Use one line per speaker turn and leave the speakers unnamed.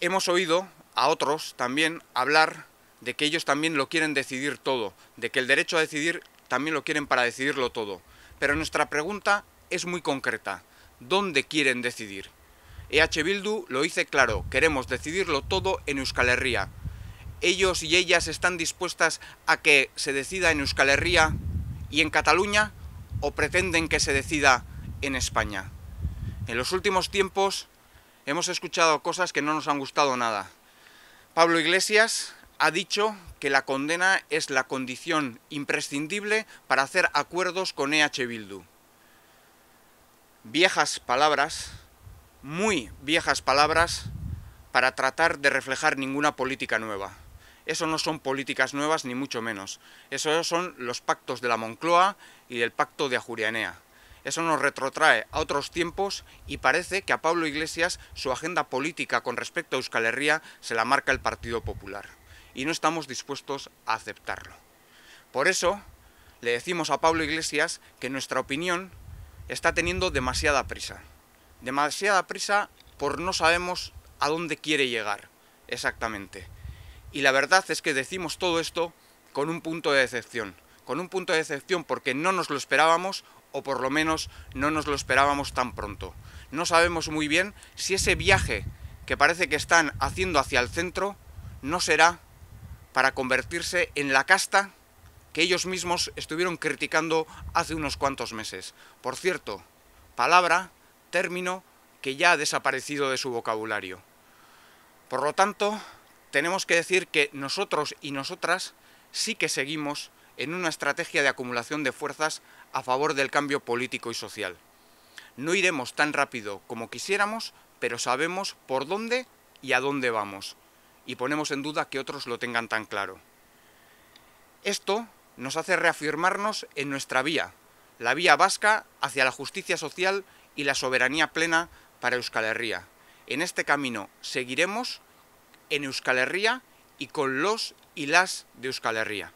hemos oído a otros también hablar de que ellos también lo quieren decidir todo, de que el derecho a decidir también lo quieren para decidirlo todo. Pero nuestra pregunta es muy concreta. ¿Dónde quieren decidir? EH Bildu lo dice claro, queremos decidirlo todo en Euskal Herria. Ellos y ellas están dispuestas a que se decida en Euskal Herria y en Cataluña o pretenden que se decida en España. En los últimos tiempos hemos escuchado cosas que no nos han gustado nada. Pablo Iglesias ha dicho que la condena es la condición imprescindible para hacer acuerdos con EH Bildu. Viejas palabras, muy viejas palabras, para tratar de reflejar ninguna política nueva. Eso no son políticas nuevas ni mucho menos. Eso son los pactos de la Moncloa y del pacto de Ajurianea. Eso nos retrotrae a otros tiempos y parece que a Pablo Iglesias su agenda política con respecto a Euskal Herria se la marca el Partido Popular. Y no estamos dispuestos a aceptarlo. Por eso, le decimos a Pablo Iglesias que nuestra opinión está teniendo demasiada prisa. Demasiada prisa por no sabemos a dónde quiere llegar exactamente. Y la verdad es que decimos todo esto con un punto de decepción. Con un punto de decepción porque no nos lo esperábamos o por lo menos no nos lo esperábamos tan pronto. No sabemos muy bien si ese viaje que parece que están haciendo hacia el centro no será para convertirse en la casta que ellos mismos estuvieron criticando hace unos cuantos meses. Por cierto, palabra, término que ya ha desaparecido de su vocabulario. Por lo tanto, tenemos que decir que nosotros y nosotras sí que seguimos en una estrategia de acumulación de fuerzas a favor del cambio político y social. No iremos tan rápido como quisiéramos, pero sabemos por dónde y a dónde vamos, y ponemos en duda que otros lo tengan tan claro. Esto nos hace reafirmarnos en nuestra vía, la vía vasca hacia la justicia social y la soberanía plena para Euskal Herria. En este camino seguiremos en Euskal Herria y con los y las de Euskal Herria.